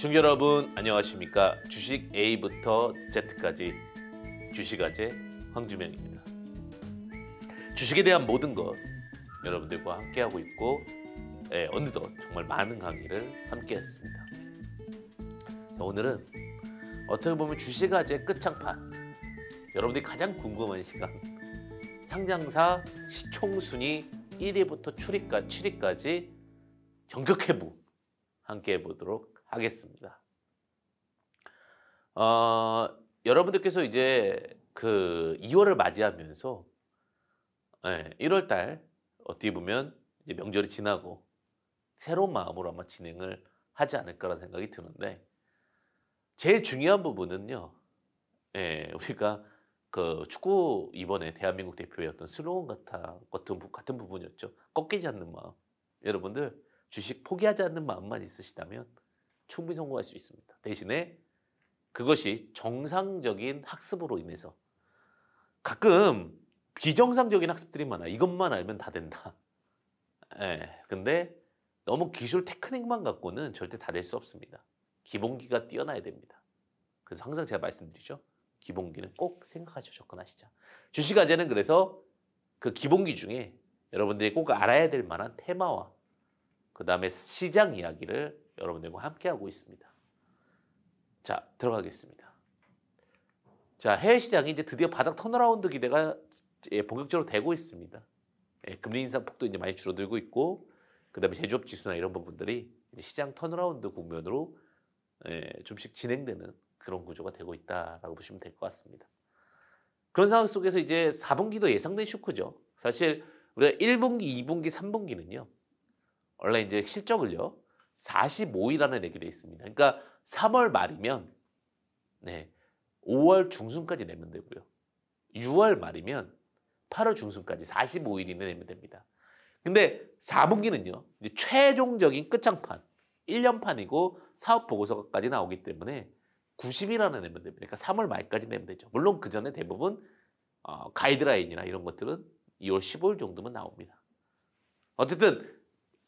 시청 여러분 안녕하십니까 주식 A부터 Z까지 주식아재 황주명입니다 주식에 대한 모든 것 여러분들과 함께하고 있고 예, 어느덧 정말 많은 강의를 함께했습니다 오늘은 어떻게 보면 주식아재 끝장판 여러분들이 가장 궁금한 시간 상장사 시총순위 1위부터 7위까지 전격해부 함께 해보도록 하겠습니다. 어, 여러분들께서 이제 그 2월을 맞이하면서 예, 1월 달 어떻게 보면 이제 명절이 지나고 새로운 마음으로 아마 진행을 하지 않을까라는 생각이 드는데 제일 중요한 부분은요. 예, 우리가 그 축구 이번에 대한민국 대표의 어떤 슬로건 같은 같은 부분이었죠. 꺾이지 않는 마음. 여러분들 주식 포기하지 않는 마음만 있으시다면 충분히 성공할 수 있습니다. 대신에 그것이 정상적인 학습으로 인해서 가끔 비정상적인 학습들이 많아. 이것만 알면 다 된다. 예. 근데 너무 기술 테크닉만 갖고는 절대 다 될 수 없습니다. 기본기가 뛰어나야 됩니다. 그래서 항상 제가 말씀드리죠. 기본기는 꼭생각하셔고 접근하시자. 주식아제는 그래서 그 기본기 중에 여러분들이 꼭 알아야 될 만한 테마와 그 다음에 시장 이야기를 여러분들과 함께하고 있습니다. 자, 들어가겠습니다. 자, 해외 시장이 이제 드디어 바닥 턴어라운드 기대가 예, 본격적으로 되고 있습니다. 예, 금리 인상 폭도 이제 많이 줄어들고 있고, 그 다음에 제조업 지수나 이런 부분들이 시장 턴어라운드 국면으로 예, 좀씩 진행되는 그런 구조가 되고 있다라고 보시면 될 것 같습니다. 그런 상황 속에서 이제 4분기도 예상된 쇼크죠. 사실 우리가 1분기, 2분기, 3분기는요. 원래 이제 실적을요. 45일이라는 얘기도 있습니다. 그러니까 3월 말이면 네, 5월 중순까지 내면 되고요. 6월 말이면 8월 중순까지 45일이면 내면 됩니다. 근데 4분기는요. 최종적인 끝장판 1년판이고 사업 보고서까지 나오기 때문에 90일 안에 내면 됩니다. 그러니까 3월 말까지 내면 되죠. 물론 그 전에 대부분 어, 가이드라인이나 이런 것들은 2월 15일 정도면 나옵니다. 어쨌든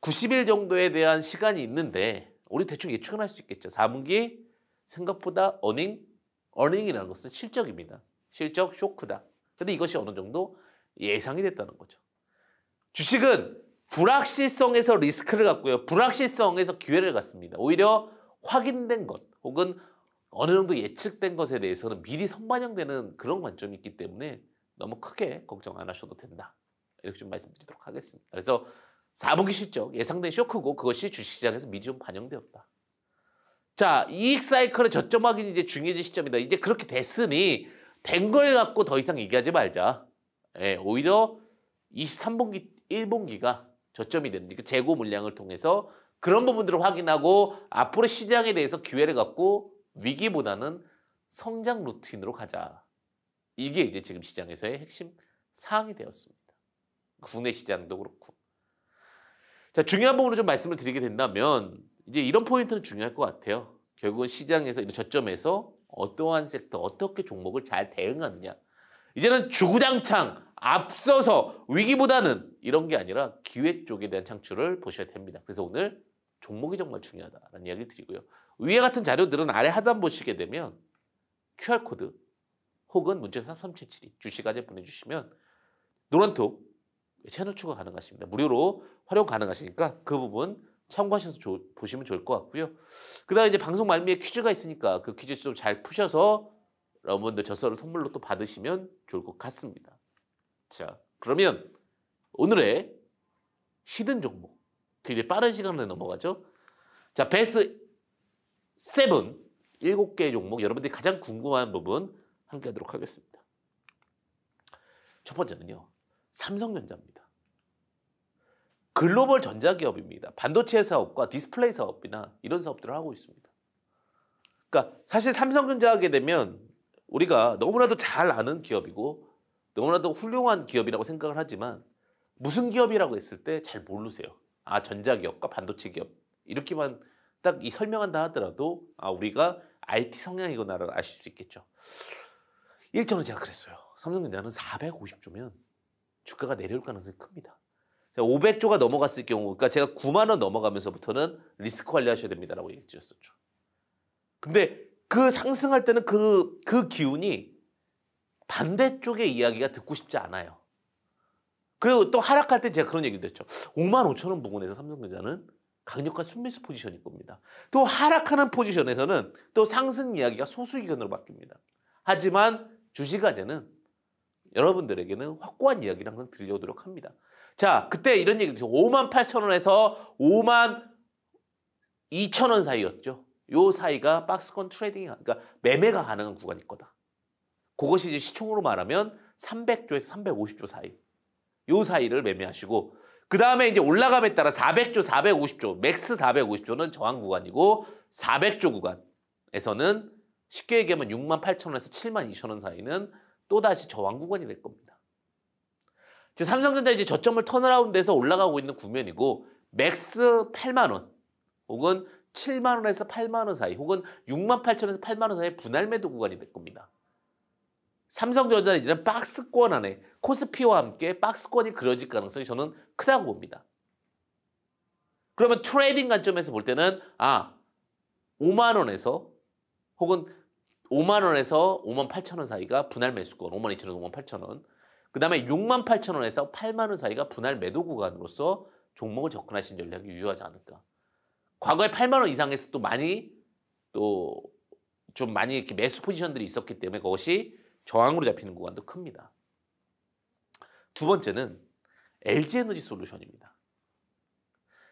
90일 정도에 대한 시간이 있는데 우리 대충 예측은 할 수 있겠죠. 4분기 생각보다 어닝, 어닝이라는 것은 실적입니다. 실적 쇼크다. 근데 이것이 어느 정도 예상이 됐다는 거죠. 주식은 불확실성에서 리스크를 갖고요. 불확실성에서 기회를 갖습니다. 오히려 확인된 것 혹은 어느 정도 예측된 것에 대해서는 미리 선반영되는 그런 관점이 있기 때문에 너무 크게 걱정 안 하셔도 된다. 이렇게 좀 말씀드리도록 하겠습니다. 그래서 4분기 실적 예상된 쇼크고 그것이 주식시장에서 미리 좀 반영되었다. 자, 이익 사이클의 저점 확인이 이제 중요해진 시점이다. 이제 그렇게 됐으니 된 걸 갖고 더 이상 얘기하지 말자. 예, 오히려 23분기, 1분기가 저점이 되는지 그 재고 물량을 통해서 그런 부분들을 확인하고 앞으로 시장에 대해서 기회를 갖고 위기보다는 성장 루틴으로 가자. 이게 이제 지금 시장에서의 핵심 사항이 되었습니다. 국내 시장도 그렇고. 자, 중요한 부분을 좀 말씀을 드리게 된다면 이제 이런 포인트는 중요할 것 같아요. 결국은 시장에서 이런 저점에서 어떠한 섹터, 어떻게 종목을 잘 대응하느냐. 이제는 주구장창 앞서서 위기보다는 이런 게 아니라 기회 쪽에 대한 창출을 보셔야 됩니다. 그래서 오늘 종목이 정말 중요하다라는 이야기를 드리고요. 위에 같은 자료들은 아래 하단 보시게 되면 QR코드 혹은 문자 3377이 주식까재 보내주시면 노란톡 채널 추가 가능하십니다. 무료로 활용 가능하시니까 그 부분 참고하셔서 조, 보시면 좋을 것 같고요. 그 다음에 이제 방송 말미에 퀴즈가 있으니까 그 퀴즈 좀 잘 푸셔서 여러분들 저서를 선물로 또 받으시면 좋을 것 같습니다. 자, 그러면 오늘의 히든 종목. 굉장히 빠른 시간 안에 넘어가죠. 자, 베스트 7, 7개의 종목, 여러분들이 가장 궁금한 부분 함께 하도록 하겠습니다. 첫 번째는요, 삼성전자입니다. 글로벌 전자기업입니다. 반도체 사업과 디스플레이 사업이나 이런 사업들을 하고 있습니다. 그러니까 사실 삼성전자 하게 되면 우리가 너무나도 잘 아는 기업이고 너무나도 훌륭한 기업이라고 생각을 하지만 무슨 기업이라고 했을 때 잘 모르세요. 아 전자기업과 반도체 기업 이렇게만 딱이 설명한다 하더라도 아 우리가 IT 성향이구나를 아실 수 있겠죠. 일정은 제가 그랬어요. 삼성전자는 450조면 주가가 내려올 가능성이 큽니다. 500조가 넘어갔을 경우, 그러니까 제가 9만 원 넘어가면서부터는 리스크 관리하셔야 됩니다라고 얘기 드었죠 근데 그 상승할 때는 그, 그 기운이 반대쪽의 이야기가 듣고 싶지 않아요. 그리고 또 하락할 때 제가 그런 얘기도 했죠. 5만 5천 원 부근에서 삼성전자는 강력한 순매수 포지션일 겁니다. 또 하락하는 포지션에서는 또 상승 이야기가 소수 의견으로 바뀝니다. 하지만 주식아재는 여러분들에게는 확고한 이야기를 항상 들려오도록 합니다. 자, 그때 이런 얘기죠. 5만 8천 원에서 5만 2천 원 사이였죠. 요 사이가 박스권 트레이딩, 그러니까 매매가 가능한 구간일 거다. 그것이 이제 시총으로 말하면 300조에서 350조 사이. 요 사이를 매매하시고, 그 다음에 이제 올라감에 따라 400조, 450조, 맥스 450조는 저항 구간이고, 400조 구간에서는 쉽게 얘기하면 6만 8천 원에서 7만 2천 원 사이는 또다시 저항 구간이 될 겁니다. 지금 삼성전자 이제 저점을 턴어라운드에서 올라가고 있는 국면이고 맥스 8만 원 혹은 7만 원에서 8만 원 사이 혹은 6만 8천에서 8만 원 사이 분할 매도 구간이 될 겁니다. 삼성전자는 이제 박스권 안에 코스피와 함께 박스권이 그려질 가능성이 저는 크다고 봅니다. 그러면 트레이딩 관점에서 볼 때는 아 5만 원에서 혹은 5만 원에서 5만 8천 원 사이가 분할 매수권 5만 2천 원, 5만 8천 원그 다음에 6만 8천 원에서 8만 원 사이가 분할 매도 구간으로서 종목을 접근하신 전략이 유효하지 않을까. 과거에 8만 원 이상에서 또 많이 또 좀 많이 이렇게 매수 포지션들이 있었기 때문에 그것이 저항으로 잡히는 구간도 큽니다. 두 번째는 LG 에너지 솔루션입니다.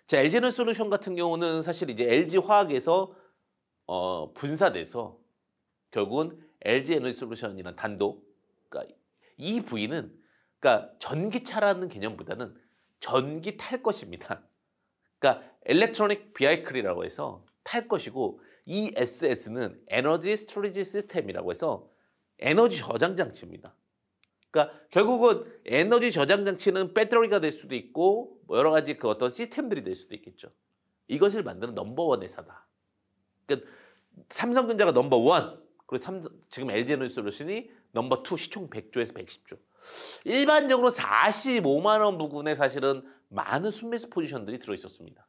자, LG 에너지 솔루션 같은 경우는 사실 이제 LG 화학에서 어, 분사돼서 결국은 LG 에너지 솔루션이라 단독 그러니까 이 부위는 그러니까 전기차라는 개념보다는 전기 탈 것입니다. 그러니까 Electronic Vehicle이라고 해서 탈 것이고 이 SS는 에너지 스토리지 시스템이라고 해서 에너지 저장 장치입니다. 그러니까 결국은 에너지 저장 장치는 배터리가 될 수도 있고 뭐 여러 가지 그 어떤 시스템들이 될 수도 있겠죠. 이것을 만드는 넘버원 회사다. 그러니까 삼성전자가 넘버원 그리고 삼, 지금 LG 에너지 솔루션이 넘버 투 시총 100조에서 110조. 일반적으로 45만 원 부근에 사실은 많은 순매수 포지션들이 들어 있었습니다.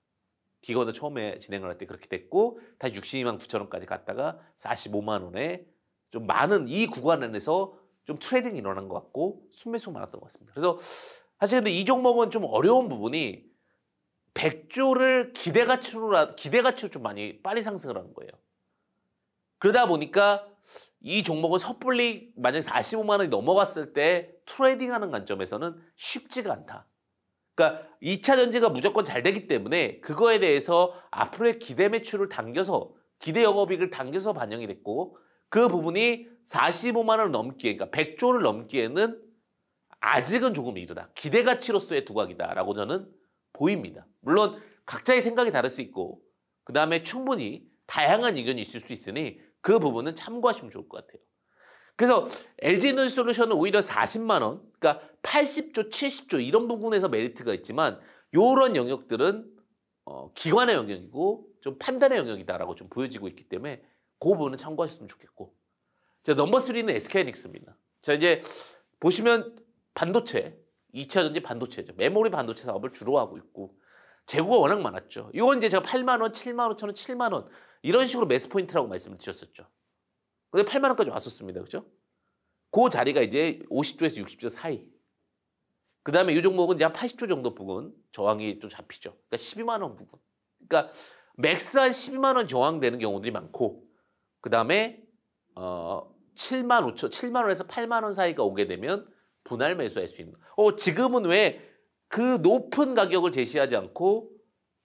기관도 처음에 진행을 할 때 그렇게 됐고 다시 62만 9천 원까지 갔다가 45만 원에 좀 많은 이 구간 안에서 좀 트레이딩이 일어난 것 같고 순매수 많았던 것 같습니다. 그래서 사실 근데 이 종목은 좀 어려운 부분이 100조를 기대가치로 기대가치로 좀 많이 빨리 상승을 하는 거예요. 그러다 보니까 이종목은 섣불리 만약에 45만 원이 넘어갔을 때 트레이딩하는 관점에서는 쉽지가 않다. 그러니까 2차 전지가 무조건 잘 되기 때문에 그거에 대해서 앞으로의 기대 매출을 당겨서 기대 영업이익을 당겨서 반영이 됐고 그 부분이 45만 원을 넘기에 그러니까 100조를 넘기에는 아직은 조금 이르다. 기대 가치로서의 두각이다라고 저는 보입니다. 물론 각자의 생각이 다를 수 있고 그 다음에 충분히 다양한 의견이 있을 수 있으니 그 부분은 참고하시면 좋을 것 같아요. 그래서 LG 에너지 솔루션은 오히려 40만 원, 그러니까 80조, 70조 이런 부분에서 메리트가 있지만 요런 영역들은 어, 기관의 영역이고 좀 판단의 영역이다라고 좀 보여지고 있기 때문에 그 부분은 참고하셨으면 좋겠고. 자, 넘버 3는 SK하이닉스입니다. 자, 이제 보시면 반도체, 2차 전지 반도체죠. 메모리 반도체 사업을 주로 하고 있고 재고가 워낙 많았죠. 이건 이제 제가 8만 원, 7만 5천 원, 7만 원 이런 식으로 매스 포인트라고 말씀을 드렸었죠. 근데 8만 원까지 왔었습니다. 그죠? 그 자리가 이제 50조에서 60조 사이. 그 다음에 이 종목은 이제 한 80조 정도 부근 저항이 또 잡히죠. 그러니까 12만 원 부근. 그러니까 맥스 한 12만 원 저항되는 경우들이 많고 그 다음에 어 7만 5천, 7만 원에서 8만 원 사이가 오게 되면 분할 매수할 수 있는. 어 지금은 왜 그 높은 가격을 제시하지 않고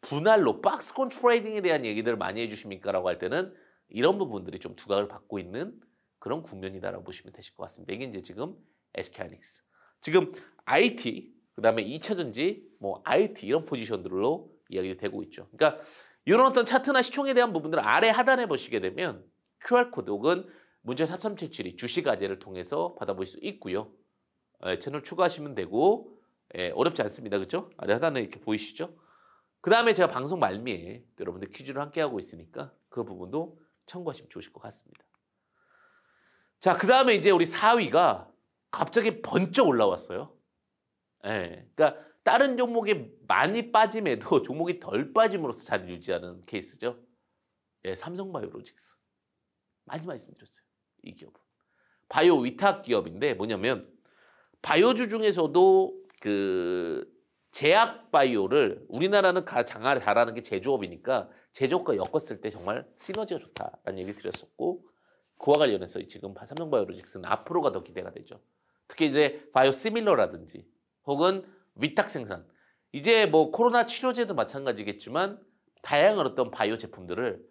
분할로 박스컨 트레이딩에 대한 얘기들을 많이 해주십니까? 라고 할 때는 이런 부분들이 좀 두각을 받고 있는 그런 국면이다라고 보시면 되실 것 같습니다. 이게 이제 지금 SK하이닉스. 지금 IT, 그 다음에 2차전지, 뭐 IT 이런 포지션들로 이야기가 되고 있죠. 그러니까 이런 어떤 차트나 시총에 대한 부분들 을 아래 하단에 보시게 되면 QR코드 혹은 문제 3377이 주식아재를 통해서 받아볼 수 있고요. 예, 채널 추가하시면 되고 예, 어렵지 않습니다. 그렇죠? 아래 하단에 이렇게 보이시죠? 그 다음에 제가 방송 말미에 여러분들 퀴즈를 함께 하고 있으니까 그 부분도 참고하시면 좋을것 같습니다. 자, 그 다음에 이제 우리 4위가 갑자기 번쩍 올라왔어요. 예. 네, 그러니까 다른 종목이 많이 빠짐에도 종목이 덜 빠짐으로써 자 유지하는 케이스죠. 예, 삼성바이오로직스. 많이 말씀드렸어요. 이 기업은. 바이오 위탁 기업인데 뭐냐면 바이오주 중에서도 그 제약 바이오를 우리나라는 장을 잘하는 게 제조업이니까 제조업과 엮었을 때 정말 시너지가 좋다라는 얘기 드렸었고 그와 관련해서 지금 삼성 바이오로직스는 앞으로가 더 기대가 되죠. 특히 이제 바이오 시밀러라든지 혹은 위탁 생산 이제 뭐 코로나 치료제도 마찬가지겠지만 다양한 어떤 바이오 제품들을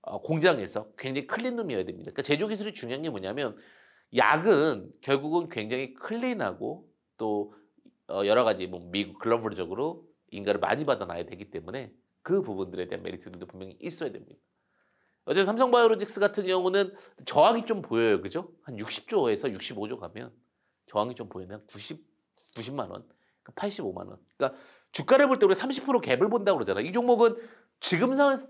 어, 공장에서 굉장히 클린룸이어야 됩니다. 그러니까 제조 기술이 중요한 게 뭐냐면 약은 결국은 굉장히 클린하고 또 어, 여러 가지 뭐 미국 글로벌적으로 인가를 많이 받아놔야 되기 때문에 그 부분들에 대한 메리트들도 분명히 있어야 됩니다. 어제 삼성바이오로직스 같은 경우는 저항이 좀 보여요. 그죠? 한 60조에서 65조 가면 저항이 좀 보이네. 한 90, 90만 원, 85만 그러니까 원. 그러니까 주가를 볼때 우리 30% 갭을 본다고 그러잖아. 이 종목은 지금 상황에서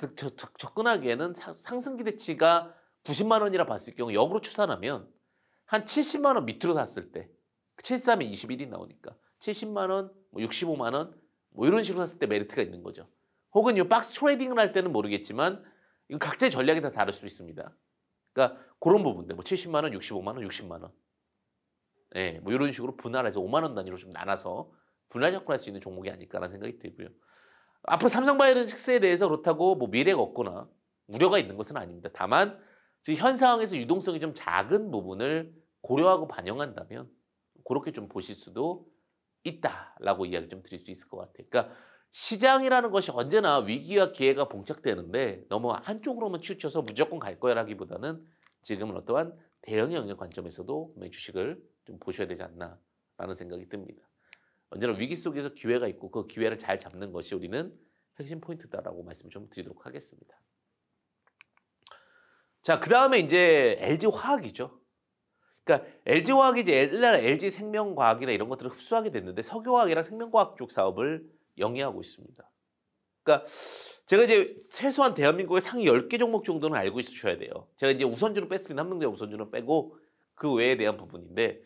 접근하기에는 상승 기대치가 90만 원이라 봤을 경우 역으로 추산하면 한 70만 원 밑으로 샀을 때 73에 21이 나오니까 70만 원, 뭐 65만 원, 뭐 이런 식으로 샀을 때 메리트가 있는 거죠. 혹은 이 박스 트레이딩을 할 때는 모르겠지만 이거 각자의 전략이 다 다를 수 있습니다. 그러니까 그런 부분들, 뭐 70만 원, 65만 원, 60만 원, 예, 네, 뭐 이런 식으로 분할해서 5만 원 단위로 좀 나눠서 분할 접근할 수 있는 종목이 아닐까라는 생각이 들고요. 앞으로 삼성바이오로직스에 대해서 그렇다고 뭐 미래가 없거나 우려가 있는 것은 아닙니다. 다만 지금 현 상황에서 유동성이 좀 작은 부분을 고려하고 반영한다면 그렇게 좀 보실 수도 있다라고 이야기 좀 드릴 수 있을 것 같아요. 그러니까 시장이라는 것이 언제나 위기와 기회가 봉착되는데 너무 한쪽으로만 치우쳐서 무조건 갈 거야라기보다는 지금은 어떠한 대형 영역 관점에서도 주식을 좀 보셔야 되지 않나라는 생각이 듭니다. 언제나 위기 속에서 기회가 있고 그 기회를 잘 잡는 것이 우리는 핵심 포인트다라고 말씀을 좀 드리도록 하겠습니다. 자, 그 다음에 이제 LG 화학이죠. 그러니까 LG화학이 이제 옛날 LG 생명과학이나 이런 것들을 흡수하게 됐는데 석유화학이랑 생명과학 쪽 사업을 영위하고 있습니다. 그러니까 제가 이제 최소한 대한민국의 상위 10개 종목 정도는 알고 있으셔야 돼요. 제가 이제 우선주로 뺐습니다. 한명대 우선주는 빼고 그 외에 대한 부분인데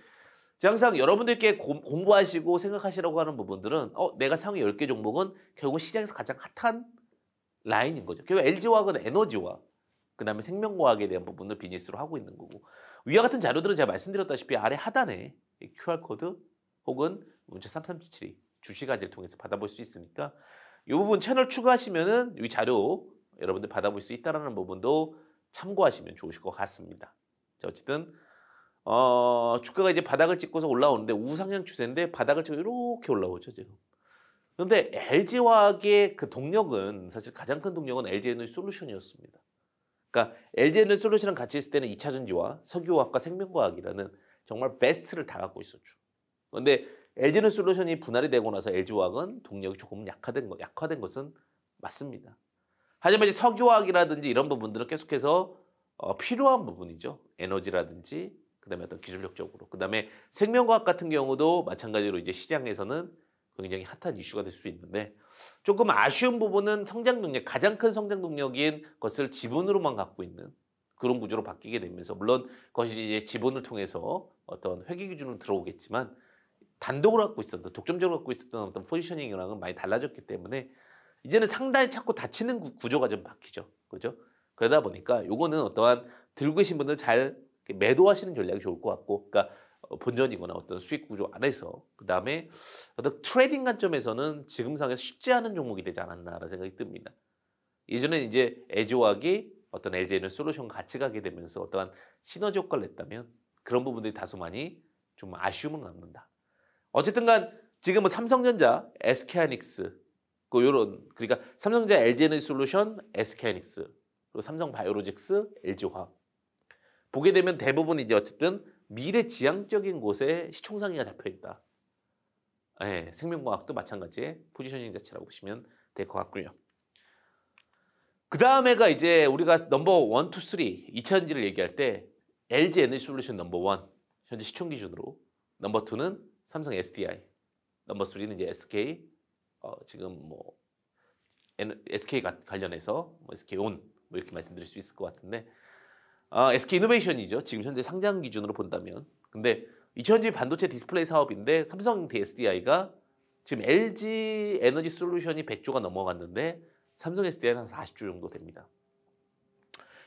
제가 항상 여러분들께 고, 공부하시고 생각하시라고 하는 부분들은 어 내가 상위 10개 종목은 결국 시장에서 가장 핫한 라인인 거죠. 결국 LG화학은 에너지와 그 다음에 생명과학에 대한 부분을 비즈니스로 하고 있는 거고 위와 같은 자료들은 제가 말씀드렸다시피 아래 하단에 QR코드 혹은 문자 3377이 주시가제를 통해서 받아볼 수 있으니까 이 부분 채널 추가하시면은 이 자료 여러분들 받아볼 수 있다라는 부분도 참고하시면 좋으실 것 같습니다. 자, 어쨌든 어, 주가가 이제 바닥을 찍고서 올라오는데 우상향 추세인데 바닥을 찍고 이렇게 올라오죠, 지금. 그런데 LG화학의 그 동력은 사실 가장 큰 동력은 LG 에너지 솔루션이었습니다. 그러니까 LG 에너지 솔루션이랑 같이 있을 때는 2차 전지와 석유화학과 생명과학이라는 정말 베스트를 다 갖고 있었죠. 그런데 LG 에너지 솔루션이 분할이 되고 나서 LG화학은 동력이 조금 약화된, 거, 약화된 것은 맞습니다. 하지만 이제 석유화학이라든지 이런 부분들은 계속해서 어, 필요한 부분이죠. 에너지라든지 그다음에 어떤 기술력적으로 그다음에 생명과학 같은 경우도 마찬가지로 이제 시장에서는 굉장히 핫한 이슈가 될 수 있는데 조금 아쉬운 부분은 성장 동력, 가장 큰 성장 동력인 것을 지분으로만 갖고 있는 그런 구조로 바뀌게 되면서 물론 그것이 이제 지분을 통해서 어떤 회계 기준으로 들어오겠지만 단독으로 갖고 있었던 독점적으로 갖고 있었던 어떤 포지셔닝이랑은 많이 달라졌기 때문에 이제는 상당히 찾고 다치는 구조가 좀 바뀌죠. 그죠? 그러다 보니까 요거는 어떠한 들고 계신 분들 잘 매도하시는 전략이 좋을 것 같고 그러니까 어, 본전이거나 어떤 수익 구조 안에서 그 다음에 어떤 트레이딩 관점에서는 지금 상에서 쉽지 않은 종목이 되지 않았나라는 생각이 듭니다. 이전에 이제 애조하기 어떤 l g 에 솔루션 같이 가게 되면서 어떠한 시너지 효과를 냈다면 그런 부분들이 다소 많이 좀 아쉬움은 남는다. 어쨌든간 지금 뭐 삼성전자, SK하이닉스 그 요런 그러니까 삼성전자, LG에너지 솔루션, SK하이닉스 그리고 삼성 바이오로직스, LG화학 보게 되면 대부분 이제 어쨌든 미래지향적인 곳에 시총상위가 잡혀 있다. 네, 예, 생명과학도 마찬가지의 포지셔닝 자체라고 보시면 될 것 같고요. 그 다음에가 이제 우리가 넘버 원, 투, 쓰리 이차전지를 얘기할 때 LG 에너지 솔루션 넘버 원 현재 시총 기준으로 넘버 투는 삼성 SDI 넘버 쓰리는 이제 SK 어, 지금 뭐 SK 관련해서 뭐 SK 온뭐 이렇게 말씀드릴 수 있을 것 같은데 아, SK 이노베이션이죠. 지금 현재 상장 기준으로 본다면. 근데 2000년 반도체 디스플레이 사업인데 삼성 DSDI가 지금 LG 에너지 솔루션이 100조가 넘어갔는데 삼성 SDI는 한 40조 정도 됩니다.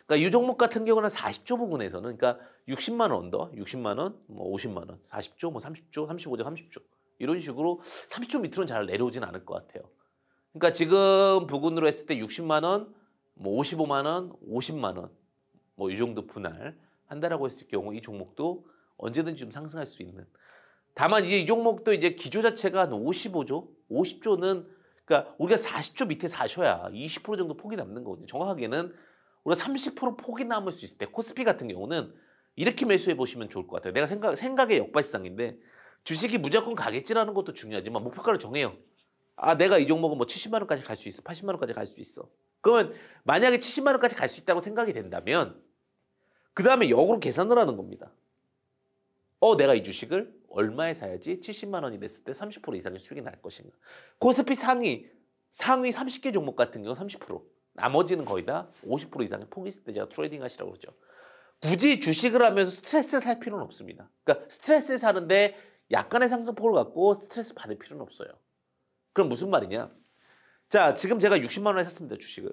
그러니까 이 종목 같은 경우는 40조 부근에서는 그러니까 60만 원 더, 60만 원, 뭐 50만 원, 40조, 뭐 30조, 35조, 30조 이런 식으로 30조 밑으로는 잘 내려오진 않을 것 같아요. 그러니까 지금 부근으로 했을 때 60만 원, 뭐 55만 원, 50만 원 뭐이 정도 분할 한다라고 했을 경우 이 종목도 언제든지 좀 상승할 수 있는 다만 이제 이 종목도 이제 기조 자체가 한 55조 50조는 그러니까 우리가 40조 밑에 사셔야 20% 정도 폭이 남는 거거든요 정확하게는 우리가 30% 폭이 남을 수 있을 때 코스피 같은 경우는 이렇게 매수해 보시면 좋을 것 같아요 내가 생각, 생각의 역발상인데 주식이 무조건 가겠지라는 것도 중요하지만 목표가를 정해요 아 내가 이 종목은 뭐 70만 원까지 갈 수 있어 80만 원까지 갈 수 있어 그러면 만약에 70만 원까지 갈 수 있다고 생각이 된다면 그 다음에 역으로 계산을 하는 겁니다. 어, 내가 이 주식을 얼마에 사야지 70만 원이 됐을 때 30% 이상의 수익이 날 것인가. 코스피 그 상위, 상위 30개 종목 같은 경우 30%. 나머지는 거의 다 50% 이상의 폭이 있을 때 제가 트레이딩 하시라고 그러죠. 굳이 주식을 하면서 스트레스를 살 필요는 없습니다. 그러니까 스트레스를 사는데 약간의 상승폭을 갖고 스트레스 받을 필요는 없어요. 그럼 무슨 말이냐? 자, 지금 제가 60만 원에 샀습니다, 주식을.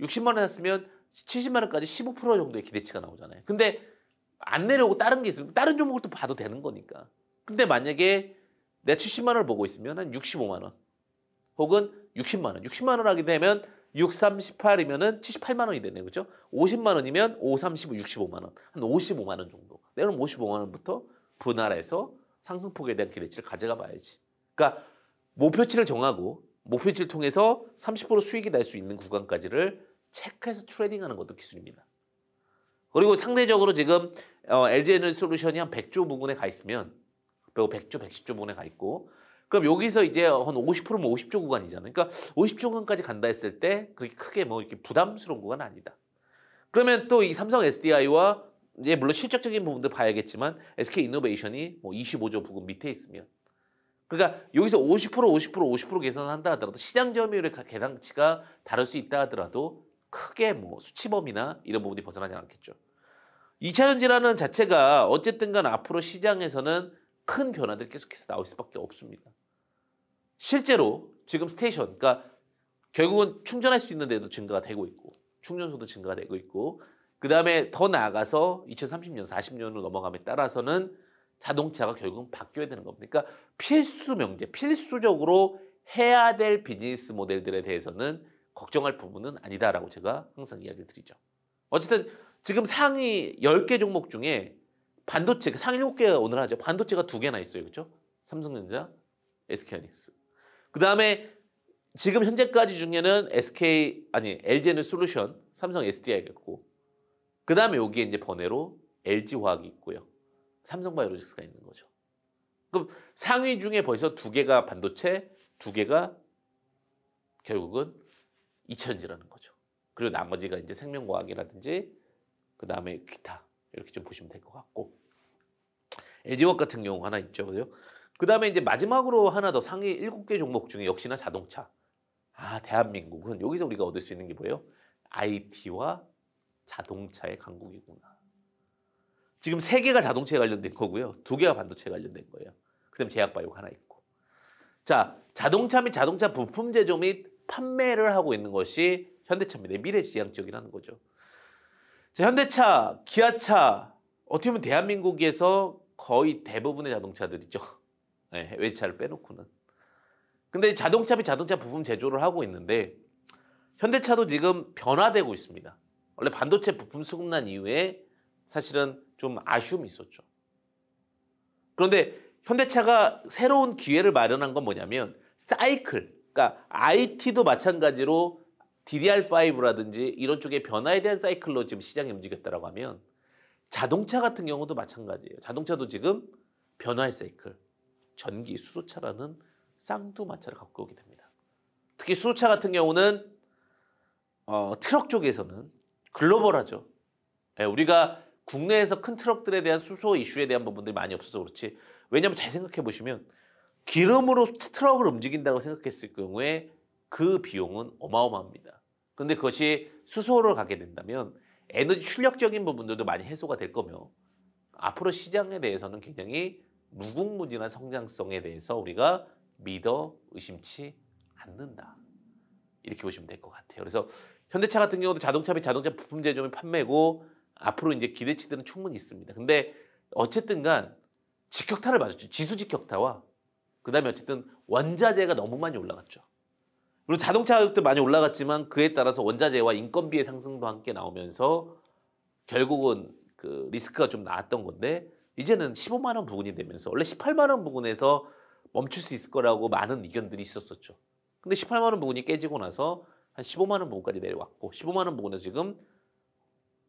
60만 원에 샀으면 70만 원까지 15% 정도의 기대치가 나오잖아요. 근데 안 내려오고 다른 게 있으면 다른 종목을 또 봐도 되는 거니까. 근데 만약에 내 70만 원을 보고 있으면 한 65만 원 혹은 60만 원. 60만 원 하게 되면 6, 3, 8이면은 78만 원이 되네요. 그죠? 50만 원이면 5, 35, 65만 원. 한 55만 원 정도. 내가 55만 원부터 분할해서 상승폭에 대한 기대치를 가져가 봐야지. 그러니까 목표치를 정하고 목표치를 통해서 30% 수익이 날 수 있는 구간까지를 체크해서 트레이딩하는 것도 기술입니다. 그리고 상대적으로 지금 어, LG 에너지 솔루션이 한 100조 부근에 가 있으면 100조, 뭐 110조 부근에 가 있고 그럼 여기서 이제 한 50%면 50조 구간이잖아요. 그러니까 50조 구간까지 간다 했을 때 그렇게 크게 뭐 이렇게 부담스러운 구간 아니다. 그러면 또 이 삼성 SDI와 이제 물론 실적적인 부분도 봐야겠지만 SK 이노베이션이 뭐 25조 부근 밑에 있으면 그러니까 여기서 50% 50% 50% 계산한다 하더라도 시장 점유율의 계산치가 다를 수 있다 하더라도 크게 뭐 수치범이나 이런 부분이 벗어나지 않겠죠. 2차 전지라는 자체가 어쨌든 간 앞으로 시장에서는 큰 변화들이 계속해서 나올 수밖에 없습니다. 실제로 지금 스테이션, 그러니까 결국은 충전할 수 있는 데도 증가가 되고 있고 충전소도 증가가 되고 있고 그 다음에 더 나아가서 2030년, 40년으로 넘어감에 따라서는 자동차가 결국은 바뀌어야 되는 겁니까 그러니까 필수 명제, 필수적으로 해야 될 비즈니스 모델들에 대해서는 걱정할 부분은 아니다라고 제가 항상 이야기를 드리죠. 어쨌든 지금 상위 10개 종목 중에 반도체, 그 상위 7개 오늘 하죠. 반도체가 두 개나 있어요. 그렇죠? 삼성전자, s k 하닉스 그다음에 지금 현재까지 중에는 SK 아니 LG에는 솔루션, 삼성 SDI가 고 그다음에 여기에 이제 번외로 LG 화학이 있고요. 삼성 바이오로직스가 있는 거죠. 그럼 상위 중에 벌써 두 개가 반도체, 두 개가 결국은 이천지라는 거죠. 그리고 나머지가 이제 생명과학이라든지 그 다음에 기타 이렇게 좀 보시면 될 것 같고 LG워크 같은 경우 하나 있죠, 그죠? 그 다음에 이제 마지막으로 하나 더 상위 7개 종목 중에 역시나 자동차. 아, 대한민국은 여기서 우리가 얻을 수 있는 게 뭐예요? IT와 자동차의 강국이구나. 지금 3 개가 자동차에 관련된 거고요. 2 개가 반도체에 관련된 거예요. 그다음 제약바이오 하나 있고. 자, 자동차 및 자동차 부품 제조 및 판매를 하고 있는 것이 현대차입니다. 미래지향적이라는 거죠. 자, 현대차, 기아차, 어떻게 보면 대한민국에서 거의 대부분의 자동차들이죠. 네, 해외차를 빼놓고는. 근데 자동차비 자동차 부품 제조를 하고 있는데 현대차도 지금 변화되고 있습니다. 원래 반도체 부품 수급난 이후에 사실은 좀 아쉬움이 있었죠. 그런데 현대차가 새로운 기회를 마련한 건 뭐냐면 사이클, 그러니까 IT도 마찬가지로 DDR5라든지 이런 쪽의 변화에 대한 사이클로 지금 시장이 움직였다라고 하면 자동차 같은 경우도 마찬가지예요. 자동차도 지금 변화의 사이클, 전기, 수소차라는 쌍두마차를 갖고 오게 됩니다. 특히 수소차 같은 경우는 어, 트럭 쪽에서는 글로벌하죠. 예, 우리가 국내에서 큰 트럭들에 대한 수소 이슈에 대한 부분들이 많이 없어서 그렇지. 왜냐하면 잘 생각해 보시면 기름으로 트럭을 움직인다고 생각했을 경우에 그 비용은 어마어마합니다. 근데 그것이 수소를 가게 된다면 에너지 출력적인 부분들도 많이 해소가 될 거며 앞으로 시장에 대해서는 굉장히 무궁무진한 성장성에 대해서 우리가 믿어 의심치 않는다. 이렇게 보시면 될 것 같아요. 그래서 현대차 같은 경우도 자동차 및 자동차 부품 제조에 판매고 앞으로 이제 기대치들은 충분히 있습니다. 근데 어쨌든 간 직격탄을 맞았죠. 지수 직격타와 그 다음에 어쨌든 원자재가 너무 많이 올라갔죠. 그리고 자동차 가격도 많이 올라갔지만 그에 따라서 원자재와 인건비의 상승도 함께 나오면서 결국은 그 리스크가 좀 나왔던 건데 이제는 15만 원 부근이 되면서 원래 18만 원 부근에서 멈출 수 있을 거라고 많은 의견들이 있었었죠. 근데 18만 원 부근이 깨지고 나서 한 15만 원 부근까지 내려왔고 15만 원 부근에서 지금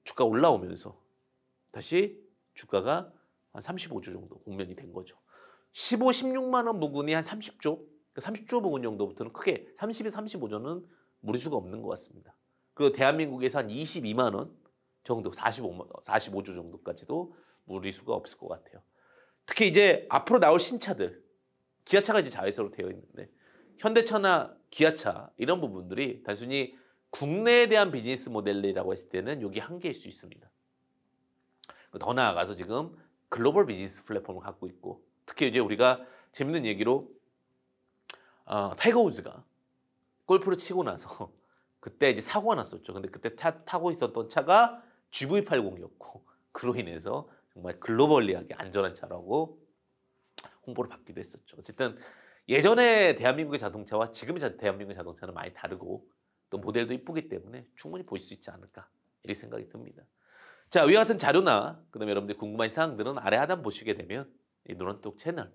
주가 올라오면서 다시 주가가 한 35주 정도 공면이 된 거죠. 15, 16만 원 부근이 한 30조, 30조 부근 정도부터는 크게 32, 35조는 무리수가 없는 것 같습니다. 그리고 대한민국에서 한 22만 원 정도, 4 5 45조 정도까지도 무리수가 없을 것 같아요. 특히 이제 앞으로 나올 신차들, 기아차가 이제 자회사로 되어 있는데 현대차나 기아차 이런 부분들이 단순히 국내에 대한 비즈니스 모델이라고 했을 때는 여기 한계일 수 있습니다. 더 나아가서 지금 글로벌 비즈니스 플랫폼을 갖고 있고 특히 이제 우리가 재밌는 얘기로 어, 타이거 우즈가 골프를 치고 나서 그때 이제 사고가 났었죠. 근데 그때 타, 타고 있었던 차가 GV80이었고 그로 인해서 정말 글로벌리하게 안전한 차라고 홍보를 받기도 했었죠. 어쨌든 예전에 대한민국의 자동차와 지금의 대한민국의 자동차는 많이 다르고 또 모델도 이쁘기 때문에 충분히 볼 수 있지 않을까 이렇게 생각이 듭니다. 자, 위와 같은 자료나 그다음에 여러분들 궁금한 사항들은 아래 하단 보시게 되면 이 노란똑 채널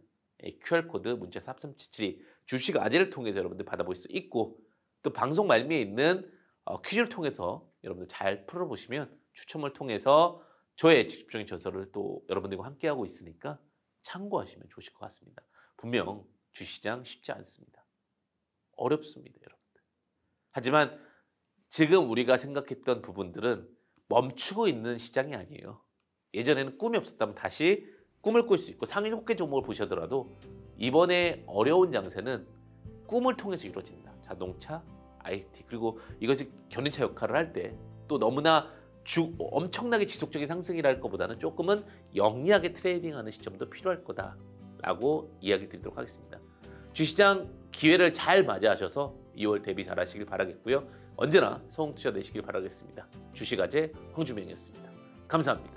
QR코드 문자 3377이 주식 아재를 통해서 여러분들 받아볼 수 있고 또 방송 말미에 있는 어, 퀴즈를 통해서 여러분들 잘 풀어보시면 추첨을 통해서 저의 직접적인 저서를 또 여러분들과 함께하고 있으니까 참고하시면 좋으실 것 같습니다. 분명 주시장 쉽지 않습니다. 어렵습니다, 여러분들. 하지만 지금 우리가 생각했던 부분들은 멈추고 있는 시장이 아니에요. 예전에는 꿈이 없었다면 다시 꿈을 꿀 수 있고 상인 호계 종목을 보시더라도 이번에 어려운 장세는 꿈을 통해서 이루어진다. 자동차, IT 그리고 이것이 견인차 역할을 할 때 또 너무나 주, 엄청나게 지속적인 상승이랄 것보다는 조금은 영리하게 트레이딩하는 시점도 필요할 거다라고 이야기 드리도록 하겠습니다. 주시장 기회를 잘 맞이하셔서 2월 대비 잘하시길 바라겠고요. 언제나 성투자 되시길 바라겠습니다. 주식아재 황주명이었습니다. 감사합니다.